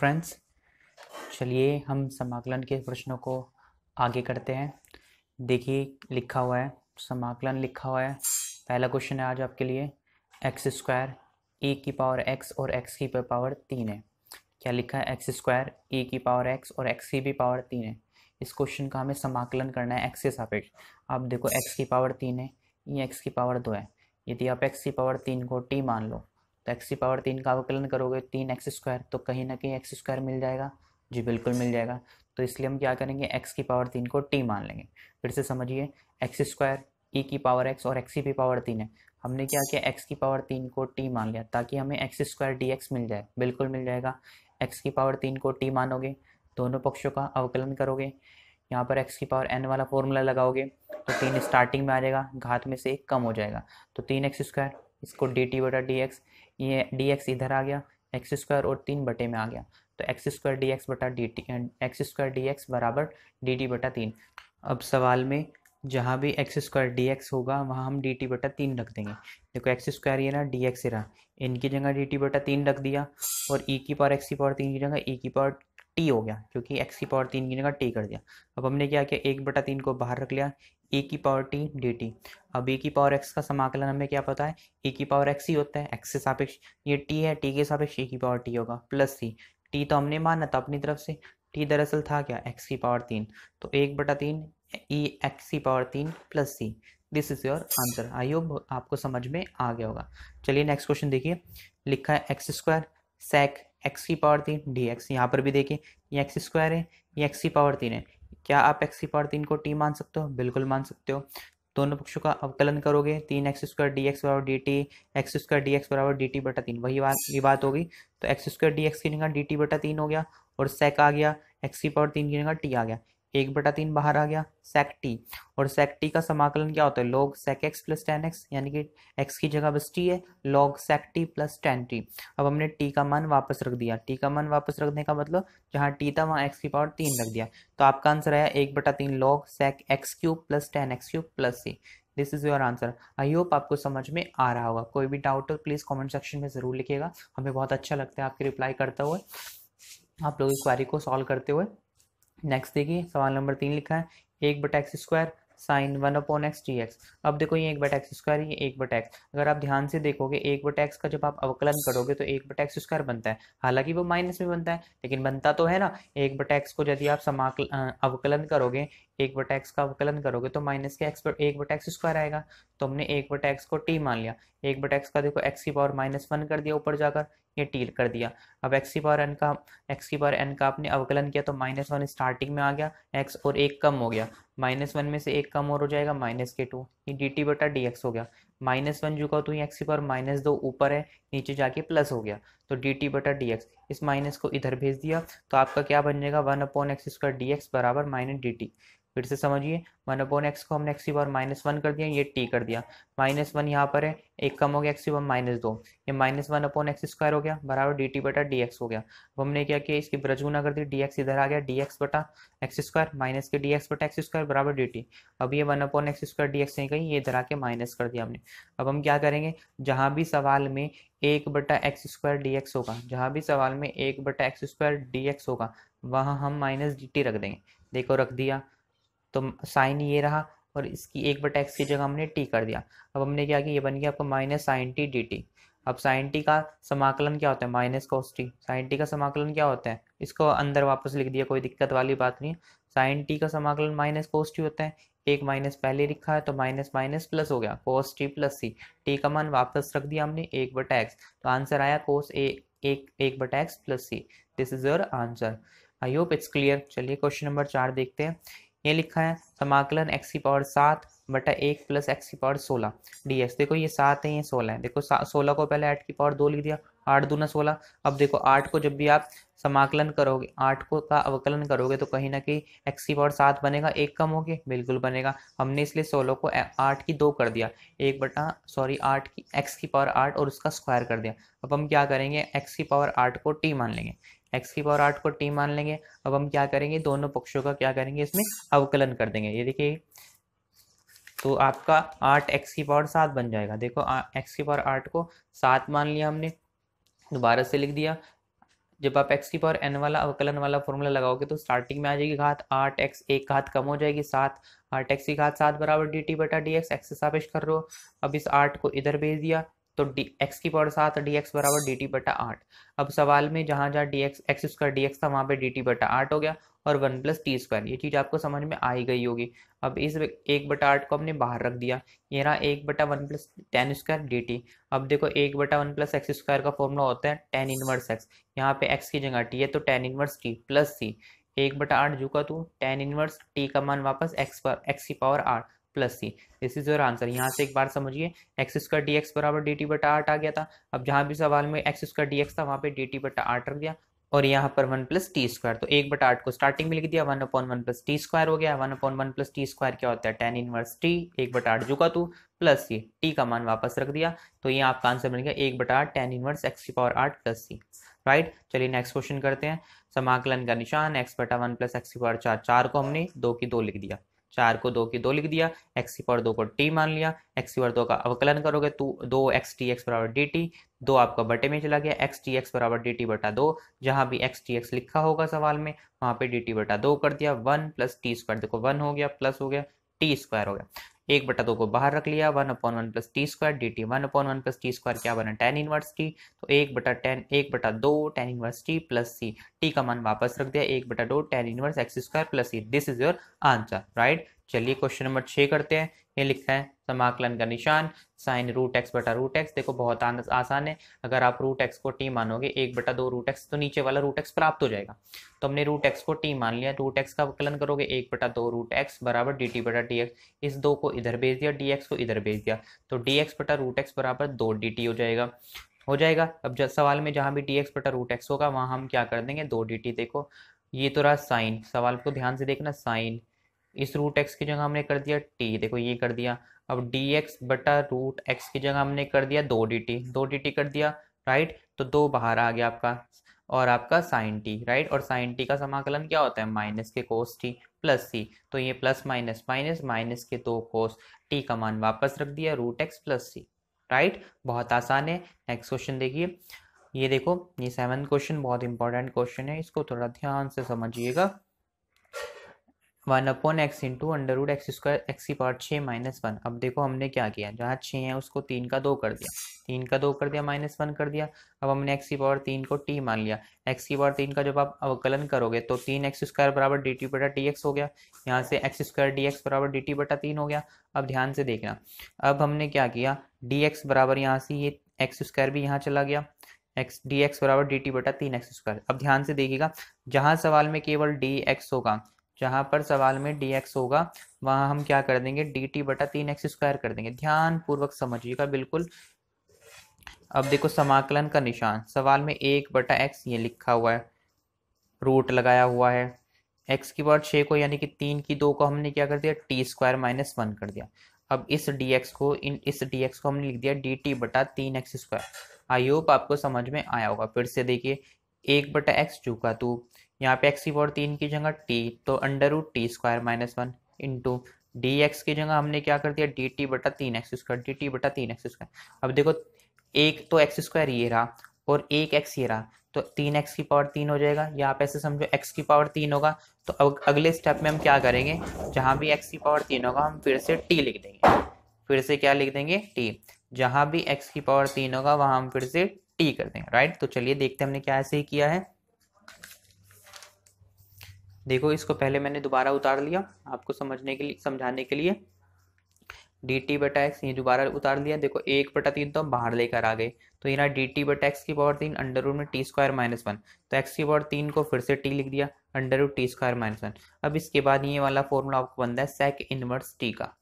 friends चलिए हम समाकलन के प्रश्नों को आगे करते हैं देखिए लिखा हुआ है समाकलन लिखा हुआ है पहला क्वेश्चन है आज आपके लिए एक्स स्क्वायर ए की पावर एक्स और एक्स की पावर तीन है क्या लिखा है एक्स स्क्वायर ए की पावर एक्स और एक्स की भी पावर तीन है इस क्वेश्चन का हमें समाकलन करना है एक्स के सापेक्ष आप देखो एक्स की पावर तीन है ये e एक्स की पावर दो है यदि आप एक्स की पावर तीन को टी मान लो तो एक्स की पावर तीन का अवकलन करोगे तीन एक्स स्क्वायर तो कहीं ना कहीं एक्स स्क्वायर मिल जाएगा जी बिल्कुल मिल जाएगा तो इसलिए हम क्या करेंगे एक्स की पावर तीन को टी मान लेंगे फिर से समझिए एक्स स्क्वायर ई की पावर एक्स और एक्स की पावर तीन है हमने क्या किया एक्स की पावर तीन को टी मान लिया ताकि हमें एक्स स्क्वायर डी एक्स मिल जाए बिल्कुल मिल जाएगा एक्स की पावर तीन को टी मानोगे दोनों पक्षों का अवकलन करोगे यहाँ पर एक्स की पावर एन वाला फॉर्मूला लगाओगे तो तीन स्टार्टिंग में आ जाएगा घात में से एक कम हो जाएगा तो तीन एक्स स्क्वायर इसको डी टी बटा डी एक्स ये डी एक्स इधर आ गया एक्स स्क्वायर और तीन बटे में आ गया तो एक्स स्क्वायर डी एक्स बटा d t x square d x बराबर डी टी बटा तीन अब सवाल में जहाँ भी एक्स स्क्वायर डी एक्स होगा वहाँ हम डी टी बटा तीन रख देंगे देखो एक्स स्क्वायर ये ना डी एक्स ही रहा इनकी जगह डी टी बटा तीन रख दिया और ई e की पावर एक्स की पावर तीन की जगह ई e की पावर टी हो गया क्योंकि एक्स की पावर तीन की जगह टी कर दिया अब हमने क्या किया एक बटा तीन को बाहर रख लिया ए की पावर टी डी टी अब ए की पावर एक्स का समाकलन हमें क्या पता है ए की पावर एक्स ही होता है एक्स के सापेक्ष ये टी है टी के सापेक्ष ए की पावर टी होगा प्लस सी टी तो हमने माना था अपनी तरफ से टी दरअसल था क्या एक्स की पावर तीन तो एक बटा तीन ई e, एक्स की पावर तीन plus C this is your answer I hope आपको समझ में आ गया होगा चलिए नेक्स्ट क्वेश्चन देखिए लिखा है एक्स स्क्वायर सेक एक्स की पावर तीन डी एक्स यहाँ पर भी देखिए ये एक्स स्क्वायर है ये एक्स की पावर तीन है क्या आप एक्स की पावर तीन को टी मान सकते हो बिल्कुल मान सकते हो दोनों पक्षों का अवकलन करोगे तीन एक्स स्क्वायर डी एक्स बराबर d t x square d x बराबर डी टी बटा तीन वही बात ये बात होगी तो एक्स स्क्वायर डी एक्स की जगह डी टी बटा तीन हो गया और सेक आ गया एक्स की पावर तीन की जगह टी आ गया एक बटा तीन बाहर आ गया सेक टी और सेक टी का समाकलन क्या होता है log sec x plus tan x यानी कि एक्स की जगह बस टी है log sec t plus tan t अब हमने टी का मान वापस रख दिया टी का मान वापस रखने का मतलब जहाँ टी था वहाँ एक्स की पावर तीन रख दिया तो आपका आंसर आया एक बटा तीन log sec x cube plus tan x cube plus C this is your answer I hope आपको समझ में आ रहा होगा कोई भी डाउट हो प्लीज़ कॉमेंट सेक्शन में ज़रूर लिखिएगा हमें बहुत अच्छा लगता है आपकी रिप्लाई करते हुए आप लोग इस क्वारी को सॉल्व करते हुए नेक्स्ट देखिए सवाल नंबर तीन लिखा है एक बटा x square sine one upon x d x अब देखो ये एक बटा एक्स स्क्वायर ये एक बटा एक्स अगर आप ध्यान से देखोगे एक बटा एक्स का जब आप अवकलन करोगे तो एक बटा एक्स स्क्वायर बनता है हालांकि वो माइनस में बनता है लेकिन बनता तो है ना एक बटा एक्स को यदि आप समाकल अवकलन करोगे एक बटा एक्स का अवकलन करोगे तो माइनस के एक्स पर एक बटा एक्स स्क्वायर आएगा तो हमने एक बटा एक्स को टी मान लिया एक बटा एक्स का देखो एक्स की पावर माइनस वन कर दिया ऊपर जाकर ये टी कर दिया अब एक्स की पावर एन का एक्स की पावर एन का आपने अवकलन किया तो माइनस वन स्टार्टिंग में आ गया एक्स और एक कम हो गया माइनस वन में से एक कम और हो जाएगा माइनस के टू ये डी टी बटा डी एक्स हो गया माइनस वन चुका तो ये एक्स की पावर माइनस दो ऊपर है नीचे जाके प्लस हो गया तो डी टी बटा डी एक्स इस माइनस को इधर भेज दिया तो आपका क्या बन जाएगा one upon x square d x बराबर माइनस डी टी फिर से समझिए वन अपॉन एक्स को हमने एक्स की पावर माइनस वन कर दिया ये टी कर दिया माइनस वन यहाँ पर है एक कम हो गया एक्स की पावर माइनस दो ये minus one upon x square हो गया बराबर डी टी बटा डी एक्स हो गया अब हमने क्या किया इसकी ब्रजगुना कर दी डी एक्स इधर आ गया डी एक्स बटा एक्स स्क्वायर माइनस के डी एक्स बटा एक्स स्क्वायर बराबर डी टी अब ये one upon x square d x नहीं गई ये इधर आके माइनस कर दिया हमने अब हम क्या करेंगे जहाँ भी सवाल में एक बटा एक्स स्क्वायर डी एक्स होगा जहाँ भी सवाल में एक बटा एक्स स्क्वायर डी एक्स होगा वहाँ हम माइनस डी टी रख देंगे देखो रख दिया तो साइन ये रहा और इसकी एक बटा एक्स की जगह हमने टी कर दिया अब हमने क्या किया ये बन गया आपका minus sine t d t अब साइन टी का समाकलन क्या होता है minus cos t sine t का समाकलन क्या होता है इसको अंदर वापस लिख दिया कोई दिक्कत वाली बात नहीं साइन टी का समाकलन माइनस कॉस टी होता है एक माइनस पहले लिखा है तो माइनस माइनस प्लस हो गया कोस टी प्लस सी टी का मान वापस रख दिया हमने एक बटा एक्स तो आंसर आया कोस ए एक एक बटा x plus C this is your answer I hope it's clear चलिए क्वेश्चन नंबर चार देखते हैं ये लिखा है समाकलन एक्स की पावर सात बटा एक प्लस एक्स की पावर सोलह डी एक्स देखो ये सात है ये सोलह है देखो सोलह को पहले आठ की पावर दो लिख दिया आठ दूना सोलह अब देखो आठ को जब भी आप समाकलन करोगे आठ को का अवकलन करोगे तो कहीं ना कहीं एक्स की पावर सात बनेगा एक कम हो गए बिल्कुल बनेगा हमने इसलिए सोलह को आठ की दो कर दिया एक बटा सॉरी आठ की एक्स की पावर आठ और उसका स्क्वायर कर दिया अब हम क्या करेंगे एक्स की पावर आठ को टी मान लेंगे एक्स की पावर आठ को टी मान लेंगे अब हम क्या करेंगे दोनों पक्षों का क्या करेंगे इसमें अवकलन कर देंगे ये देखिए तो आपका आठ एक्स की पावर सात बन जाएगा देखो एक्स की पावर आठ को सात मान लिया हमने दोबारा से लिख दिया जब आप x की पावर n वाला अवकलन वाला फॉर्मूला लगाओगे तो स्टार्टिंग में आ जाएगी घात आठ एक्स एक घात कम हो जाएगी सात आठ एक्स की घात सात बराबर डी टी बटा डी एक्स एक्स से सापेक्ष कर रहे हो अब इस आठ को इधर भेज दिया तो डी एक्स की पावर सात डी एक्स बराबर डी टी बटा आठ अब सवाल में जहाँ जहाँ d x x square d x था वहाँ पे डी टी बटा आठ हो गया और वन प्लस टी स्क्वायर ये चीज़ आपको समझ में आई गई होगी अब इस एक बटा आठ को हमने बाहर रख दिया ये रहा एक बटा one plus tan square d t अब देखो एक बटा वन प्लस एक्स स्क्वायर का फॉर्मूला होता है टेन इनवर्स एक्स यहाँ पे एक्स की जगह टी है तो tan inverse t plus C एक बटा आठ झुका तो टेन इनवर्स टी का मान वापस एक्स पर एक्स की पावर आठ plus C this is your answer यहाँ से एक बार समझिए एक्स स्क्वायर डी एक्स बराबर डी टी बटा आठ आ गया था अब जहाँ भी सवाल में एक्स स्क्वायर डी एक्स था वहाँ पे डी टी बटा आठ रख दिया और यहाँ पर वन प्लस टी स्क्वायर तो एक बटा आठ को स्टार्टिंग में लिख दिया one upon one plus t square हो गया one upon one plus t square क्या होता है टेन इनवर्स टी एक बटा आठ झुका तू प्लस सी टी का मान वापस रख दिया तो ये आपका आंसर मिल गया एक बटा आठ टेन इनवर्स एक्स की पावर आठ प्लस सी राइट चलिए नेक्स्ट क्वेश्चन करते हैं समाकलन का निशान एक्स बटा वन प्लस एक्स की पावर चार चार को हमने दो की दो लिख दिया चार को दो की दो लिख दिया एक्स की पावर दो को टी मान लिया एक्स की पावर दो का अवकलन करोगे तो दो एक्स टी एक्स बराबर डी टी दो आपका बटे में चला गया एक्स टी एक्स बराबर डी टी बटा दो जहाँ भी एक्स टी एक्स लिखा होगा सवाल में वहाँ पे डी टी बटा दो कर दिया वन प्लस टी स्क्वायर देखो वन हो गया प्लस हो गया टी स्क्वायर हो गया एक बटा दो को बाहर रख लिया one upon one plus t square d t one upon one plus t square क्या बना टेन इनवर्स टी तो एक बटा टेन एक बटा दो टेन इनवर्स टी प्लस सी टी का मान वापस रख दिया एक बटा दो tan inverse x square plus C this is your answer right चलिए क्वेश्चन नंबर छः करते हैं ये लिखा है समाकलन का निशान साइन रूट एक्स बटा रूट एक्स देखो बहुत आसान है अगर आप रूट एक्स को टी मानोगे एक बटा दो रूट एक्स तो नीचे वाला रूट एक्स प्राप्त हो जाएगा तो हमने रूट एक्स को टी मान लिया रूट एक्स का आकलन करोगे एक बटा दो रूट एक्स बराबर डी टी बटा डी एक्स इस दो को इधर भेज दिया डी एक्स को इधर भेज दिया तो डी एक्स बटा रूट एक्स बराबर दो डी टी हो जाएगा हो जाएगा अब जब सवाल में जहाँ भी डी एक्स बटा रूट एक्स होगा वहाँ हम क्या कर देंगे दो डी टी देखो ये तो रहा साइन सवाल को ध्यान से देखना साइन इस रूट एक्स की जगह हमने कर दिया टी देखो ये कर दिया अब डी एक्स बटा रूट एक्स की जगह हमने कर दिया दो डी टी दो डी टी कर दिया राइट तो दो बाहर आ गया आपका और आपका साइन टी राइट और साइन टी का समाकलन क्या होता है माइनस के कोस टी प्लस सी तो ये प्लस माइनस माइनस माइनस के दो कोस टी का मान वापस रख दिया रूट एक्स प्लस सी राइट बहुत आसान है नेक्स्ट क्वेश्चन देखिए ये देखो ये सेवन क्वेश्चन बहुत इंपॉर्टेंट क्वेश्चन है इसको थोड़ा ध्यान से समझिएगा one upon x into under root x square x की पावर छः माइनस वन अब देखो हमने क्या किया जहाँ छः है उसको तीन का दो कर दिया तीन का दो कर दिया माइनस वन कर दिया अब हमने एक्स की पावर तीन को टी मान लिया एक्स की पावर तीन का जब आप अवकलन करोगे तो तीन एक्स स्क्वायर बराबर डी टी बटा टी एक्स हो गया यहाँ से एक्स स्क्वायर डी एक्स बराबर डी टी बटा तीन हो गया अब ध्यान से देखना अब हमने क्या किया डी एक्स बराबर यहाँ से ये एक्स स्क्वायर भी यहाँ चला गया एक्स डी एक्स बराबर डी टी बटा तीन एक्स स्क्वायर अब ध्यान से देखिएगा जहाँ सवाल में केवल डी एक्स होगा जहाँ पर सवाल में डी एक्स होगा वहाँ हम क्या कर देंगे डी टी बटा तीन एक्स स्क्वायर कर देंगे ध्यान पूर्वक समझिएगा बिल्कुल अब देखो समाकलन का निशान सवाल में एक बटा एक्स ये लिखा हुआ है रूट लगाया हुआ है एक्स की पावर छः को यानी कि तीन की दो को हमने क्या कर दिया टी स्क्वायर माइनस वन कर दिया अब इस डी एक्स को इन इस डी एक्स को हमने लिख दिया डी टी बटा तीन एक्स स्क्वायर आई होप आपको समझ में आया होगा फिर से देखिए एक बटा एक्स चूका तू यहाँ पे एक्स की पावर तीन की जगह टी तो under root t square minus one into d x की जगह हमने क्या कर दिया डी टी बटा तीन एक्स स्क्वायर डी टी बटा तीन एक्स स्क्वायर अब देखो एक तो एक्स स्क्वायर ये रहा और एक एक्स ये रहा तो तीन एक्स की पावर तीन हो जाएगा या आप ऐसे समझो एक्स की पावर तीन होगा तो अब अगले स्टेप में हम क्या करेंगे जहाँ भी एक्स की पावर तीन होगा हम फिर से टी लिख देंगे फिर से क्या लिख देंगे टी जहाँ भी एक्स की पावर तीन होगा वहाँ हम फिर से टी कर देंगे राइट तो चलिए देखते हैं हमने क्या ऐसे ही किया है देखो इसको पहले मैंने दोबारा उतार लिया आपको समझने के लिए समझाने के लिए डी टी बटा एक्स ये दोबारा उतार लिया देखो एक बटा तीन तो हम बाहर लेकर आ गए तो ये ना डी टी बटा एक्स की पावर तीन अंडर रूट में टी स्क्वायर माइनस वन तो एक्स की पावर तीन को फिर से टी लिख दिया under root t square minus one अब इसके बाद ये वाला फॉर्मूला आपको बनता है सेक इनवर्स टी का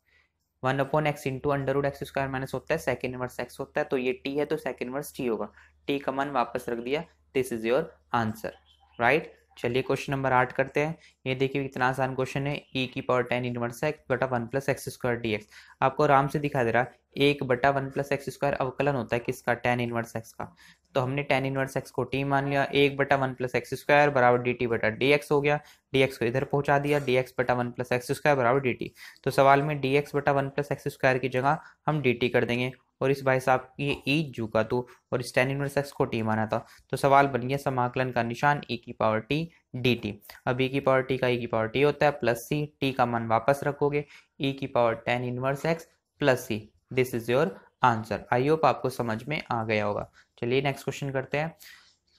one upon x into under root x square minus होता है सेक इनवर्स एक्स होता है तो ये टी है तो सेक इनवर्स टी होगा टी का मान वापस रख दिया this is your answer right चलिए क्वेश्चन नंबर आठ करते हैं ये देखिए इतना आसान क्वेश्चन है e की पावर टेन इनवर्स है बटा one plus x square d x आपको आराम से दिखा दे रहा है एक बटा वन प्लस एक्स स्क्वायर अवकलन होता है किसका टेन इनवर्स एक्स का तो हमने टेन इनवर्स एक्स को टी मान लिया एक बटा वन प्लस एक्स स्क्वायर बराबर डी टी बटा डी एक्स हो गया डी एक्स को इधर पहुंचा दिया डी एक्स बटा वन प्लस एक्स स्क्वायर बराबर डी टी तो सवाल में डी एक्स बटा वन प्लस एक्स स्क्वायर की जगह हम डी टी कर देंगे और इस भाई साहब की एज जू का तो, और इस टेन इनवर्स एक्स को टी माना था तो सवाल बन गया समाकलन का निशान ए की पावर टी डी टी अब ए की पावर टी का ए की पावर टी होता है प्लस सी टी का मान वापस रखोगे ए की power tan inverse x plus C this is your answer I hope आपको समझ में आ गया होगा चलिए नेक्स्ट क्वेश्चन करते हैं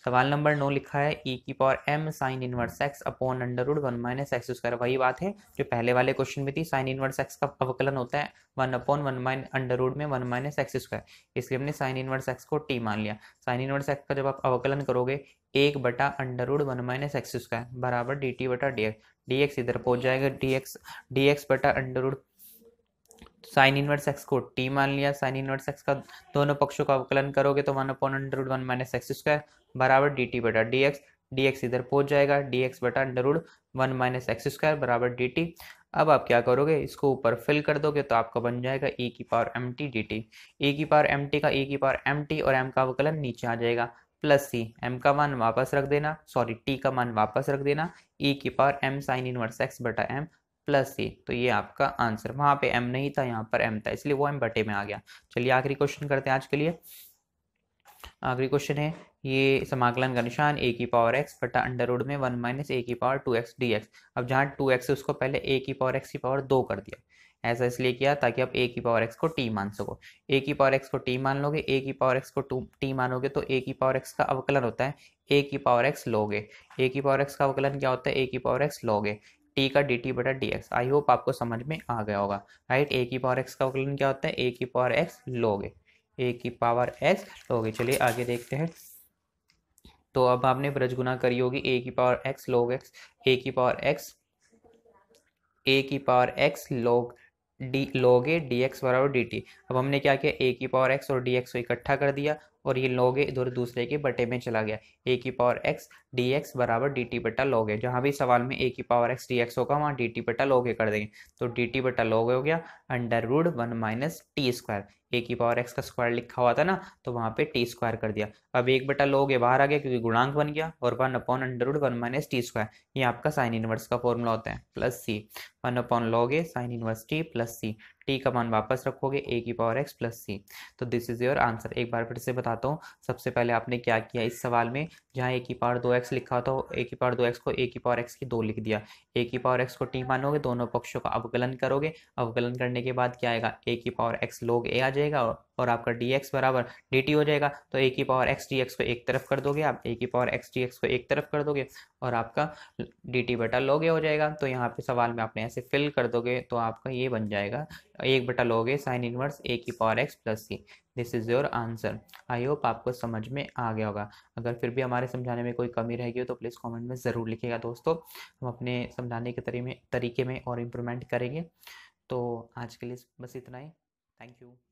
सवाल नंबर नौ लिखा है ई e की power m sine inverse x upon under root one minus x square वही बात है जो पहले वाले क्वेश्चन में थी साइन इनवर्स एक्स का अवकलन होता है one upon one minus under root में वन माइनस एक्स स्क्वायर इसलिए हमने साइन इनवर्स एक्स को टी मान लिया साइन इनवर्स एक्स का जब आप अवकलन करोगे एक बटा under root one minus x square बराबर डी टी बटा डी एक्स डी एक्स इधर पहुंच जाएगा डी एक्स डी एक्स बटा under root sine inverse x को टी मान लिया साइन इनवर्स एक्स का दोनों पक्षों का अवकलन करोगे तो one upon under root one minus x square बराबर डी टी बटा डी एक्स डी एक्स इधर पहुंच जाएगा डी एक्स बटा under root one minus x square बराबर डी टी अब आप क्या करोगे इसको ऊपर फिल कर दोगे तो आपका बन जाएगा e की power m t d t a की पावर एम टी का e की पावर एम टी और एम का अवकलन नीचे आ जाएगा प्लस सी एम का मान वापस रख देना सॉरी टी का मान वापस रख देना ई e की power m sine inverse x बटा एम प्लस सी तो ये आपका आंसर वहां पे एम नहीं था यहाँ पर एम था इसलिए वो एम बटे में आ गया चलिए आखिरी क्वेश्चन करते हैं आज के लिए आखिरी क्वेश्चन है ये समाकलन का निशान ए की पावर एक्स बटा अंडर रूड में वन माइनस ए की power two x d x अब जहाँ टू एक्स है उसको पहले ए की पावर एक्स की पावर दो कर दिया ऐसा इसलिए किया ताकि आप ए की पावर एक्स को टी मान सको ए की पावर एक्स को टी मान लोगे ए की पावर एक्स को टू टी मानोगे तो ए की पावर एक्स का अवकलन होता है ए की पावर एक्स लोगे ए की पावर एक्स का अवकलन क्या होता है ए की पावर एक्स लोगे टी का डी टी बटा डी एक्स आई होप आपको समझ में आ गया होगा राइट ए की पावर एक्स का अवकलन क्या होता है ए की पावर एक्स लोगे ए की पावर एक्स लोगे चलिए आगे देखते हैं तो अब आपने ब्रजगुना करी होगी ए की power x log x a की पावर एक्स ए की पावर एक्स लोग डी लोगे डी एक्स बराबर डी टी अब हमने क्या किया ए की पावर एक्स और डी एक्स को इकट्ठा कर दिया और ये लॉग है इधर दूसरे के बटे में चला गया ए की पावर एक्स डी एक्स बराबर डी टी बटा लॉग है जहाँ भी सवाल में ए की पावर एक्स डी एक्स होगा वहाँ डी टी बटा लॉग ए कर देंगे तो डी टी बटा लॉग हो गया under root one minus t square a की पावर एक्स का स्क्वायर लिखा हुआ था ना तो वहाँ पे टी स्क्वायर कर दिया अब एक बटा लोग ये बाहर आ गया क्योंकि गुणांक बन गया और one upon under root one minus t square ये आपका साइन इनवर्स का फॉर्मूला होता है plus C one upon log a sine inverse t plus C t का मान वापस रखोगे ए की पावर एक्स प्लस सी तो दिस इज योर आंसर एक बार फिर से बताता हूँ सबसे पहले आपने क्या किया इस सवाल में जहाँ ए की पावर दो एक्स लिखा था ए की पावर दो एक्स को ए की पावर एक्स की दो लिख दिया ए की पावर एक्स को टी मानोगे दोनों पक्षों का अवगलन करोगे अवगलन करने के बाद क्या आएगा ए की पावर एक्स लोग ए आ जाएगा और आपका डी एक्स बराबर डी टी हो जाएगा तो ए की पावर एक्स डी एक्स को एक तरफ कर दोगे आप ए की पावर एक्स डी एक्स को एक तरफ कर दोगे और आपका डी टी बटा लोगे हो जाएगा तो यहाँ पे सवाल में आपने ऐसे फिल कर दोगे तो आपका ये बन जाएगा एक बटा लोगे साइन इनवर्स ए की power x plus C this is your answer I hope आपको समझ में आ गया होगा अगर फिर भी हमारे समझाने में कोई कमी रह गई हो तो प्लीज़ कमेंट में ज़रूर लिखेगा दोस्तों हम अपने समझाने के तरी में तरीके में और इम्प्रूवमेंट करेंगे तो आज के लिए बस इतना ही थैंक यू